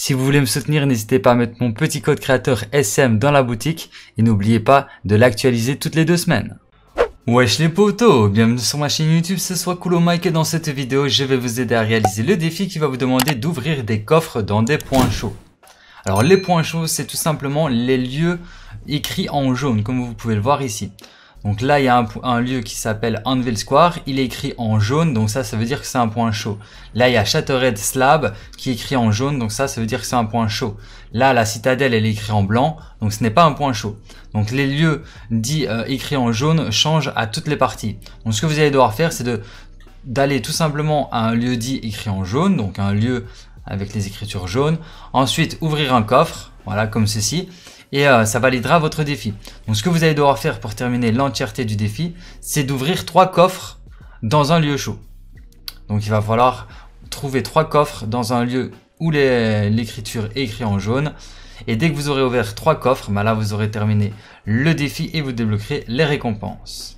Si vous voulez me soutenir, n'hésitez pas à mettre mon petit code créateur SM dans la boutique et n'oubliez pas de l'actualiser toutes les deux semaines. Wesh les potos, bienvenue sur ma chaîne YouTube, ce soit Coolo Mike et dans cette vidéo, je vais vous aider à réaliser le défi qui va vous demander d'ouvrir des coffres dans des points chauds. Alors les points chauds, c'est tout simplement les lieux écrits en jaune, comme vous pouvez le voir ici. Donc là, il y a un, lieu qui s'appelle Anvil Square. Il est écrit en jaune, donc ça, ça veut dire que c'est un point chaud. Là, il y a Shattered Slab qui est écrit en jaune, donc ça, ça veut dire que c'est un point chaud. Là, la citadelle, elle est écrite en blanc, donc ce n'est pas un point chaud. Donc les lieux dits euh, écrits en jaune changent à toutes les parties. Donc ce que vous allez devoir faire, c'est d'aller tout simplement à un lieu dit écrit en jaune, donc un lieu avec les écritures jaunes. Ensuite, ouvrir un coffre, voilà, comme ceci et euh, ça validera votre défi. Donc ce que vous allez devoir faire pour terminer l'entièreté du défi, c'est d'ouvrir trois coffres dans un lieu chaud. Donc il va falloir trouver trois coffres dans un lieu où l'écriture est écrite en jaune. Et dès que vous aurez ouvert trois coffres, bah là vous aurez terminé le défi et vous débloquerez les récompenses.